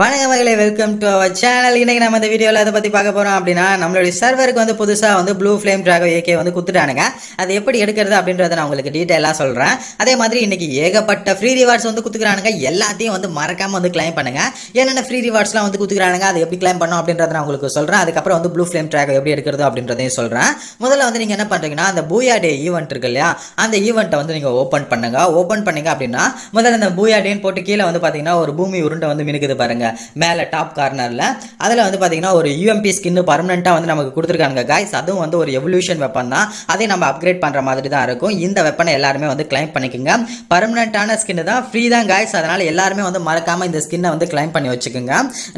வணக்கம் மகளே welcome to our channel இன்றைக்கி நம்ம இந்த வீடியோவில் அதை பற்றி பார்க்க போகிறோம் அப்படின்னா நம்மளுடைய சர்வருக்கு வந்து புதுசாக வந்து ப்ளூ ஃப்ளேம் ட்ராகோ ஏகே வந்து கொடுத்துட்டானுங்க அது எப்படி எடுக்கிறது அப்படின்றத நான் உங்களுக்கு டீட்டெயிலாக சொல்கிறேன் அதே மாதிரி இன்றைக்கி ஏகப்பட்ட ஃப்ரீ ரிவார்ட்ஸ் வந்து கொடுத்துக்கிறானுங்க எல்லாத்தையும் வந்து மறக்காமல் வந்து கிளைம் பண்ணுங்க என்னென்ன ஃப்ரீ ரிவார்ட்ஸ்லாம் வந்து கொடுத்துக்கிறானுங்க அதை எப்படி கிளைம் பண்ணோம் அப்படின்றத நான் உங்களுக்கு சொல்கிறேன் அதுக்கப்புறம் வந்து ப்ளூ ஃப்ளேம் ட்ராகோ எப்படி எடுக்கிறது அப்படின்றதையும் சொல்கிறேன் முதல்ல வந்து நீங்கள் என்ன பண்ணுறீங்கன்னா அந்த பூயா டே ஈவெண்ட் இருக்கு இல்லையா அந்த ஈவெண்ட்டை வந்து நீங்கள் ஓப்பன் பண்ணுங்க ஓப்பன் பண்ணுங்க அப்படின்னா முதல்ல அந்த பூயா டேன்னு போட்டு கீழே வந்து பார்த்தீங்கன்னா ஒரு பூமி உருண்டை வந்து மினுக்குது பாருங்கள் மேலே டாப் கார்னரில் அதில் வந்து பார்த்திங்கன்னா ஒரு யூஎம்பி ஸ்கின்னு பர்மனெண்ட்டாக வந்து நமக்கு கொடுத்துருக்காங்க கைஸ் அதுவும் வந்து ஒரு எவல்யூஷன் வெப்பன் தான் அதை நம்ம அப்கிரேட் பண்ணுற மாதிரி தான் இருக்கும் இந்த வெப்பனை எல்லாருமே வந்து கிளைம் பண்ணிக்கோங்க பர்மனெண்ட்டான ஸ்கின்னு தான் ஃப்ரீ தான் கைஸ் அதனால் எல்லாருமே வந்து மறக்காமல் இந்த ஸ்கின்னை வந்து கிளைம் பண்ணி வச்சுக்கோங்க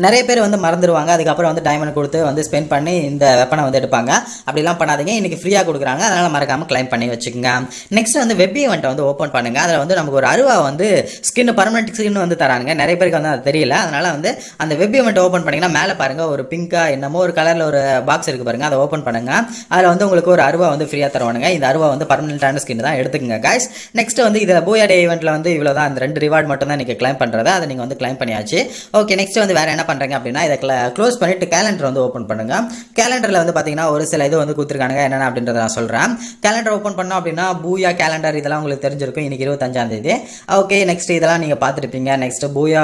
நிறைய பேர் வந்து மறந்துடுவாங்க அதுக்கப்புறம் வந்து டைமண்ட் கொடுத்து வந்து ஸ்பெண்ட் பண்ணி இந்த வெப்பனை வந்து எடுப்பாங்க அப்படிலாம் பண்ணாதீங்க இன்றைக்கி ஃப்ரீயாக கொடுக்குறாங்க அதனால் மறக்காமல் கிளைம் பண்ணி வச்சுக்கோங்க நெக்ஸ்ட் வந்து வெப் ஈவெண்ட்டை வந்து ஓப்பன் பண்ணுங்கள் அதில் வந்து நமக்கு ஒரு அருவா வந்து ஸ்கின் பர்மனெண்ட் ஸ்கின் வந்து தரானுங்க நிறைய பேருக்கு வந்து அது தெரியல அதனால் வந்து அந்த வெப் இவெண்ட் ஓப்பன் பண்ணிங்கன்னா மேலே பாருங்கள் ஒரு பிங்காக என்னமோ ஒரு கலரில் ஒரு பாக்ஸ் இருக்குது பாருங்கள் அதை ஓப்பன் பண்ணுங்கள் அதில் வந்து உங்களுக்கு ஒரு அருவா வந்து ஃப்ரீயாக தருவானுங்க இந்த அருவா வந்து பர்மனெண்ட்டான ஸ்கின் தான் எடுத்துக்கங்க காய்ஸ் நெக்ஸ்ட் வந்து இதில் பூயாடே ஈவெண்ட்டில் வந்து இவ்வளோ தான் அந்த ரெண்டு ரிவார்ட் மட்டும் தான் நீங்கள் கிளைம் பண்ணுறது அதை நீங்கள் வந்து கிளைம் பண்ணியாச்சு ஓகே நெக்ஸ்ட் வந்து வேறு என்ன பண்ணுறீங்க அப்படின்னா இதை க்ளோஸ் பண்ணிவிட்டு கேலண்டர் வந்து ஓப்பன் பண்ணுங்கள் கேலண்டரில் வந்து பார்த்தீங்கன்னா ஒரு சில இது வந்து கொடுத்துருக்கானுங்க என்னென்ன அப்படின்றத நான் சொல்கிறேன் கேலண்டர் ஓப்பன் பண்ணோம் அப்படின்னா பூயா கேலண்டர் இதெல்லாம் உங்களுக்கு தெரிஞ்சிருக்கும் இன்றைக்கி இருபத்தஞ்சாந்தேதி ஓகே நெக்ஸ்ட் இதெல்லாம் நீங்கள் பார்த்துருப்பீங்க நெக்ஸ்ட் பூயா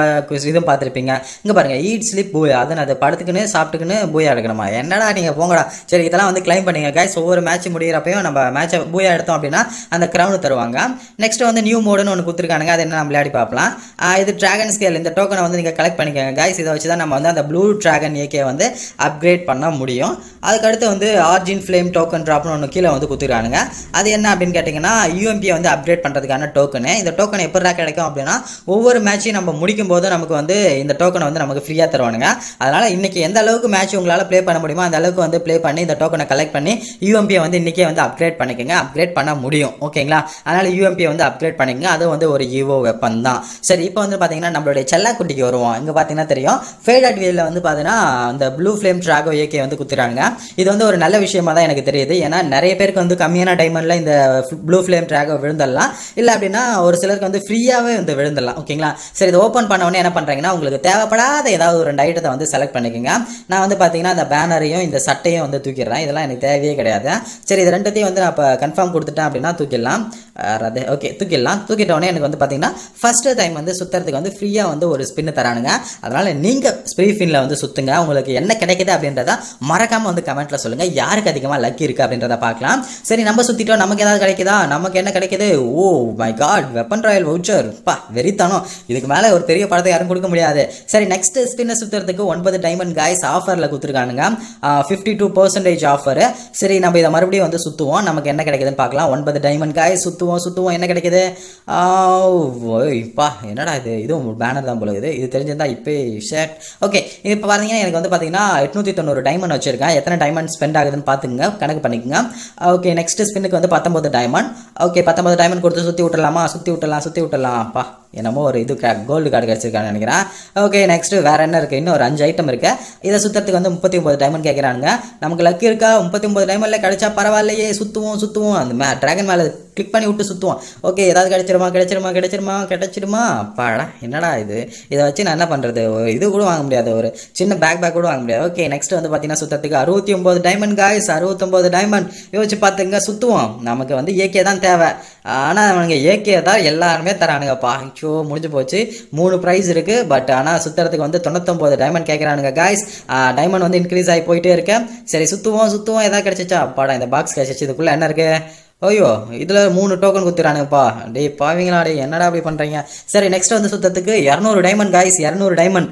இதுவும் பார்த்துருப்பீங்க இங்கே பாருங்கள் ஈட் ஸ்லிப் போய் அதை அதை படுத்துக்கணும் சாப்பிட்டுக்குன்னு பூயா எடுக்கணுமா என்னடா நீங்கள் போங்கடா சரி இதெல்லாம் வந்து கிளைம் பண்ணிங்க கைஸ் ஒவ்வொரு மேட்ச் முடிகிறப்பையும் நம்ம மேட்சை பூயா எடுத்தோம் அப்படின்னா அந்த க்ரௌன் தருவாங்க நெக்ஸ்ட் வந்து நியூ மோடுன்னு ஒன்று கொடுத்துருக்கானுங்க அது என்ன நம்ம விளையாடி பார்க்கலாம் இது ட்ராகன் ஸ்கேல் இந்த டோக்கனை வந்து நீங்கள் கலெக்ட் பண்ணிக்கோங்க கைஸ் இதை வச்சு தான் நம்ம வந்து அந்த ப்ளூ ட்ராகன் ஏகே வந்து அப்கிரேட் பண்ண முடியும் அதுக்கடுத்து வந்து ஆர்ஜின் ஃப்ளேம் டோக்கன் ட்ராப்னு ஒன்று கீழே வந்து கொடுத்துருக்கானுங்க அது என்ன அப்படின்னு கேட்டிங்கன்னா யூஎம்பியை வந்து அப்கிரேட் பண்ணுறதுக்கான டோக்கனு இந்த டோக்கன் எப்படா கிடைக்கும் அப்படின்னா ஒவ்வொரு மேட்சையும் நம்ம முடிக்கும் போது நமக்கு வந்து இந்த டோக்கன் டோக்கனை வந்து நமக்கு ஃப்ரீயாக தருவானுங்க அதனால் இன்னைக்கு எந்த அளவுக்கு மேட்ச் உங்களால் ப்ளே பண்ண முடியுமோ அந்த அளவுக்கு வந்து ப்ளே பண்ணி இந்த டோக்கனை கலெக்ட் பண்ணி யூஎம்பியை வந்து இன்றைக்கே வந்து அப்கிரேட் பண்ணிக்கோங்க அப்கிரேட் பண்ண முடியும் ஓகேங்களா அதனால் யூஎம்பியை வந்து அப்கிரேட் பண்ணிக்கங்க அது வந்து ஒரு யூஓ வெப்பன் தான் சரி இப்போ வந்து பார்த்தீங்கன்னா நம்மளுடைய செல்லாக்குட்டிக்கு வருவோம் இங்கே பார்த்தீங்கன்னா தெரியும் ஃபேட் அட் வீலில் வந்து பார்த்தீங்கன்னா அந்த ப்ளூ ஃப்ளேம் ட்ராகோ ஏகே வந்து குத்துறாங்க இது வந்து ஒரு நல்ல விஷயமா தான் எனக்கு தெரியுது ஏன்னா நிறைய பேருக்கு வந்து கம்மியான டைமரில் இந்த ப்ளூ ஃப்ளேம் ட்ராகோ விழுந்துடலாம் இல்லை அப்படின்னா ஒரு சிலருக்கு வந்து ஃப்ரீயாகவே வந்து விழுந்துடலாம் ஓகேங்களா சரி இது ஓப்பன் பண்ண உடனே என்ன பண்ணுறீங்கன்னா உங்களுக்கு தேவை தேவைப்படாத ஏதாவது ஒரு ரெண்டு ஐட்டத்தை வந்து செலக்ட் பண்ணிக்கோங்க நான் வந்து பார்த்தீங்கன்னா அந்த பேனரையும் இந்த சட்டையும் வந்து தூக்கிடுறேன் இதெல்லாம் எனக்கு தேவையே கிடையாது சரி இது ரெண்டுத்தையும் வந்து நான் இப்போ கன்ஃபார்ம் கொடுத்துட்டேன் அப்படின்னா தூக்கிடலாம் ரதே ஓகே தூக்கிடலாம் தூக்கிட்டோடனே எனக்கு வந்து பார்த்தீங்கன்னா ஃபஸ்ட்டு டைம் வந்து சுற்றுறதுக்கு வந்து ஃப்ரீயாக வந்து ஒரு ஸ்பின்னு தரானுங்க அதனால் நீங்கள் ஸ்ப்ரீ ஃபின்ல வந்து சுற்றுங்க உங்களுக்கு என்ன கிடைக்குது அப்படின்றத மறக்காமல் வந்து கமெண்ட்டில் சொல்லுங்கள் யாருக்கு அதிகமாக லக்கி இருக்குது அப்படின்றத பார்க்கலாம் சரி நம்ம சுற்றிட்டோம் நமக்கு ஏதாவது கிடைக்குதா நமக்கு என்ன கிடைக்குது oh my god weapon royale voucher பா வெறித்தனம் இதுக்கு மேலே ஒரு பெரிய படத்தை யாரும் கொடுக்க முடியாது சரி நெக்ஸ்ட் ஸ்பின்னை சுற்றுறதுக்கு ஒன்பது டைமண்ட் காய்ஸ் ஆஃபரில் கொடுத்துருக்கானுங்க ஃபிஃப்டி டூ பர்சன்டேஜ் ஆஃபர் சரி நம்ம இதை மறுபடியும் வந்து சுற்றுவோம் நமக்கு என்ன கிடைக்குதுன்னு பார்க்கலாம் ஒன்பது டைமண்ட் காய் சுற்று சுற்றுவோம் சுற்றுவோம் என்ன கிடைக்கிது இப்பா என்னடா இது இதுவும் பேனர் தான் போல இது இது தெரிஞ்சிருந்தா இப்போ ஷேர்ட் ஓகே இது இப்போ பார்த்தீங்கன்னா எனக்கு வந்து பார்த்தீங்கன்னா எட்நூற்றி தொண்ணூறு டைமண்ட் வச்சுருக்கேன் எத்தனை டைமண்ட் ஸ்பெண்ட் ஆகுதுன்னு பார்த்துங்க கணக்கு பண்ணிக்கோங்க ஓகே நெக்ஸ்ட் ஸ்பின்னுக்கு வந்து பத்தொம்பது டைமண்ட் ஓகே பத்தொம்பது டைமண்ட் கொடுத்து சுற்றி விட்டுலாமா சுற்றி விட்டுலாம் சுற்றி விட்டலாம்ப்பா என்னமோ ஒரு இது கோல்டு கார்டு கிடச்சிருக்கான்னு நினைக்கிறேன் ஓகே நெக்ஸ்ட்டு வேறு என்ன இருக்குது இன்னும் ஒரு அஞ்சு ஐட்டம் இருக்குது இதை சுற்றுறதுக்கு வந்து முப்பத்தி ஒம்பது டைமண்ட் கேட்குறானுங்க நமக்கு லக்கு இருக்கா முப்பத்தி ஒம்பது டைமண்டில் கிடச்சா பரவாயில்லையே சுற்றுவோம் சுற்றுவோம் அந்த மே ட்ராகன் மேலே கிளிக் பண்ணி விட்டு சுற்றுவோம் ஓகே ஏதாவது கிடச்சிருமா கிடச்சிருமா கிடச்சிருமா கிடச்சிருமா பாடா என்னடா இது இதை வச்சு நான் என்ன பண்ணுறது இது கூட வாங்க முடியாது ஒரு சின்ன பேக் பேக் கூட வாங்க முடியாது ஓகே நெக்ஸ்ட் வந்து பார்த்தீங்கன்னா சுத்தத்துக்கு அறுபத்தி ஒம்பது டைமண்ட் காய்ஸ் அறுபத்தொம்பது டைமண்ட் யோசிச்சு பார்த்துங்க சுற்றுவோம் நமக்கு வந்து ஏகே தான் தேவை ஆனால் அவனுங்க ஏகே தான் எல்லாருமே தரானுங்கப்பா ஷோ முடிஞ்சு போச்சு மூணு ப்ரைஸ் இருக்குது பட் ஆனால் சுற்றுறதுக்கு வந்து தொண்ணூத்தொம்பது டைமண்ட் கேட்குறானுங்க காய்ஸ் டைமண்ட் வந்து இன்க்ரீஸ் ஆகி போயிட்டே இருக்கேன் சரி சுற்றுவோம் சுற்றுவோம் எதாவது கிடச்சிச்சா அப்பாடா இந்த பாக்ஸ் கிடச்சிச்சு இதுக்குள்ளே என்ன இருக்குது ஐயோ இதில் மூணு டோக்கன் கொடுத்துறானுப்பா டே பாவீங்களா டே என்னடா அப்படி பண்ணுறீங்க சரி நெக்ஸ்ட் வந்து சுத்தத்துக்கு இரநூறு டைமண்ட் காய்ஸ் இரநூறு டைமண்ட்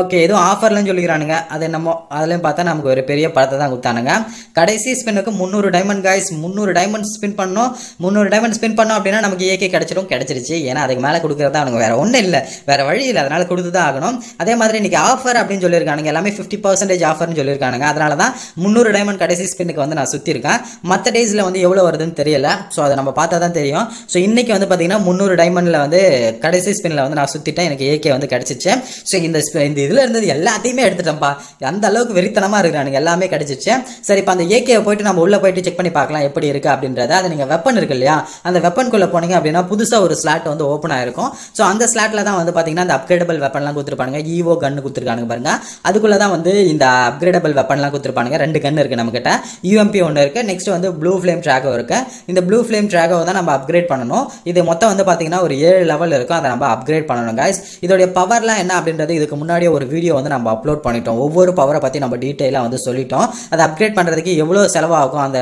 ஓகே எதுவும் ஆஃபர்லன்னு சொல்லிக்கிறானுங்க அது என்னமோ அதுலேயும் பார்த்தா நமக்கு ஒரு பெரிய படத்தை தான் கொடுத்தானுங்க கடைசி ஸ்பின்னுக்கு முந்நூறு டைமண்ட் காய்ஸ் முந்நூறு டைமண்ட் ஸ்பின் பண்ணோம் முந்நூறு டைமண்ட் ஸ்பின் பண்ணோம் அப்படின்னா நமக்கு ஏகே கிடச்சிடும் கிடச்சிருச்சு ஏன்னா அதுக்கு மேலே கொடுக்குறது அவனுக்கு வேறு ஒன்றும் இல்லை வேறு வழி இல்லை அதனால் கொடுத்து தான் ஆகணும் அதே மாதிரி இன்றைக்கி ஆஃபர் அப்படின்னு சொல்லியிருக்கானுங்க எல்லாமே ஃபிஃப்டி பர்சன்டேஜ் ஆஃபர்னு சொல்லியிருக்கானுங்க அதனால தான் முந்நூறு டைமண்ட் கடைசி ஸ்பின்னுக்கு வந்து நான் சுற்றிருக்கேன் மற்ற டேஸில் வந்து எவ்வளோ வருதுன்னு தெரியும் முடியலை ஸோ அதை நம்ம பார்த்தா தான் தெரியும் ஸோ இன்றைக்கி வந்து பார்த்தீங்கன்னா முந்நூறு டைமண்டில் வந்து கடைசி ஸ்பின்னில் வந்து நான் சுற்றிட்டேன் எனக்கு ஏகே வந்து கிடச்சிச்சு ஸோ இந்த இந்த இதில் இருந்தது எல்லாத்தையுமே எடுத்துட்டேன்ப்பா அந்த அளவுக்கு வெறித்தனமாக இருக்கிறானுங்க எல்லாமே கிடச்சிச்சு சரி இப்போ அந்த ஏகே போயிட்டு நம்ம உள்ளே போயிட்டு செக் பண்ணி பார்க்கலாம் எப்படி இருக்குது அப்படின்றத அது நீங்கள் வெப்பன் இருக்கு இல்லையா அந்த வெப்பன்குள்ளே போனீங்க அப்படின்னா புதுசாக ஒரு ஸ்லாட் வந்து ஓப்பன் ஆகிருக்கும் ஸோ அந்த ஸ்லாட்டில் தான் வந்து பார்த்தீங்கன்னா அந்த அப்கிரேடபிள் வெப்பன்லாம் கொடுத்துருப்பாங்க ஈவோ கன்று கொடுத்துருக்கானுங்க பாருங்கள் அதுக்குள்ளே தான் வந்து இந்த அப்கிரேடபிள் வெப்பன்லாம் கொடுத்துருப்பானுங்க ரெண்டு கன்று இருக்குது நம்மக்கிட்ட யூஎம்பி ஒன்று இருக்குது நெக்ஸ்ட் வந்து ப்ளூ ஃப்ளேம் ட்ராக் இருக்குது இந்த ப்ளூ ஃப்ளேம் ட்ராகோ தான் நம்ம அப்கிரேட் பண்ணணும் இது மொத்தம் வந்து பார்த்தீங்கன்னா ஒரு ஏழு லெவல் இருக்கும் அதை நம்ம அப்கிரேட் பண்ணணும் கைஸ் இதோடைய பவர்லாம் என்ன அப்படின்றது இதுக்கு முன்னாடி ஒரு வீடியோ வந்து நம்ம அப்லோட் பண்ணிட்டோம் ஒவ்வொரு பவரை பற்றி நம்ம டீட்டெயிலாக வந்து சொல்லிட்டோம் அதை அப்கிரேட் பண்ணுறதுக்கு எவ்வளோ செலவாகும் அந்த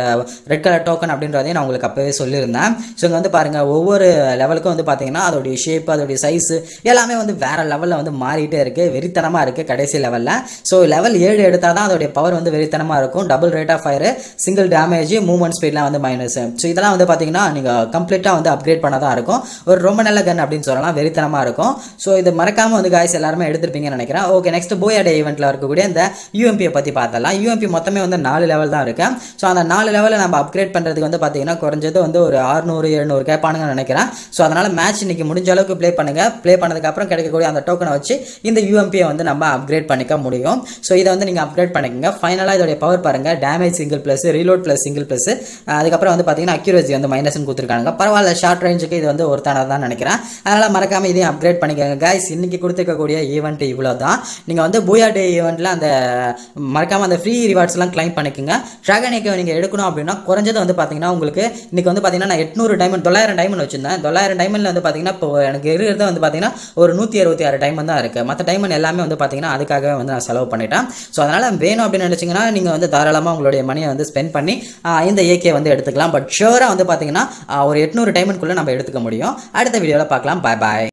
ரெட் கலர் டோக்கன் அப்படின்றதையும் நான் உங்களுக்கு அப்போவே சொல்லியிருந்தேன் ஸோ இங்கே வந்து பாருங்கள் ஒவ்வொரு லெவலுக்கும் வந்து பார்த்தீங்கன்னா அதோடைய ஷேப் அதோடைய சைஸு எல்லாமே வந்து வேறு லெவலில் வந்து மாறிட்டே இருக்குது வெறித்தனமாக இருக்குது கடைசி லெவலில் ஸோ லெவல் ஏழு எடுத்தால் தான் அதோடைய பவர் வந்து வெறித்தனமாக இருக்கும் double rate of fire single damage movement ஸ்பீட்லாம் வந்து மைனஸ் ஸோ இதெல்லாம் வந்து பார்த்தீங்கன்னா நீங்கள் கம்ப்ளீட்டாக வந்து அப்கிரேட் பண்ண தான் இருக்கும் ஒரு ரொம்ப நல்ல கன் அப்படின்னு சொல்லலாம் வெறித்தனமாக இருக்கும் ஸோ இது மறக்காமல் வந்து காய்ஸ் எல்லாருமே எடுத்துருப்பீங்கன்னு நினைக்கிறேன் ஓகே நெக்ஸ்ட் போயாடே ஈவெண்ட்டில் இருக்கக்கூடிய இந்த யூஎம்பியை பற்றி பார்த்தலாம் யூஎம்பி மொத்தமே வந்து நாலு லெவல் தான் இருக்குது ஸோ அந்த நாலு லெவலில் நம்ம அப்கிரேட் பண்ணுறதுக்கு வந்து பார்த்தீங்கன்னா குறைஞ்சது வந்து ஒரு ஆறுநூறு எழுநூறு கேட்பானுங்கன்னு நினைக்கிறேன் ஸோ அதனால் மேட்ச் இன்றைக்கி முடிஞ்ச அளவுக்கு ப்ளே பண்ணுங்கள் ப்ளே பண்ணதுக்கப்புறம் கிடைக்கக்கூடிய அந்த டோக்கனை வச்சு இந்த யூஎம்பியை வந்து நம்ம அப்கிரேட் பண்ணிக்க முடியும் ஸோ இதை வந்து நீங்கள் அப்கிரேட் பண்ணிக்கோங்க ஃபைனலாக இதோடைய பவர் பாருங்கள் damage single plus reload plus single plus அதுக்கப்புறம் வந்து பார்த்தீங்கன்னா பர்சன்ட் அக்யூரசி வந்து மைனஸ்னு கொடுத்துருக்காங்க பரவாயில்ல ஷார்ட் ரேஞ்சுக்கு இது வந்து ஒருத்தான தான் நினைக்கிறேன் அதனால் மறக்காமல் இதையும் அப்கிரேட் பண்ணிக்கோங்க கைஸ் இன்றைக்கி கொடுத்துருக்கக்கூடிய ஈவெண்ட் இவ்வளோ தான் நீங்கள் வந்து பூயா டே ஈவெண்ட்டில் அந்த மறக்காமல் அந்த ஃப்ரீ ரிவார்ட்ஸ்லாம் கிளைம் பண்ணிக்கோங்க ட்ராகன் ஏக்கை நீங்கள் எடுக்கணும் அப்படின்னா குறைஞ்சது வந்து பார்த்தீங்கன்னா உங்களுக்கு இன்றைக்கி வந்து பார்த்தீங்கன்னா நான் எட்நூறு டைமண்ட் தொள்ளாயிரம் டைமண்ட் வச்சுருந்தேன் தொள்ளாயிரம் டைமண்டில் வந்து பார்த்தீங்கன்னா இப்போ எனக்கு இருக்கிறது வந்து பார்த்தீங்கன்னா ஒரு நூற்றி அறுபத்தி ஆறு டைமண்ட் தான் இருக்குது மற்ற டைமண்ட் எல்லாமே வந்து பார்த்தீங்கன்னா அதுக்காகவே வந்து நான் செலவு பண்ணிட்டேன் ஸோ அதனால் வேணும் அப்படின்னு நினச்சிங்கன்னா நீங்கள் வந்து தாராளமாக உங்களுடைய மணியை வந்து ஸ்பெண்ட் பண்ணி இந்த ஏகே வந்து எடுத்துக்கலாம் பட் ஷியோராக வந்து பார்த்தீங்கன்னா ஒரு எட்நூறு குள்ளே நம்ம எடுத்துக்க முடியும் அடுத்த வீடியோவில் பார்க்கலாம் பாய் பாய்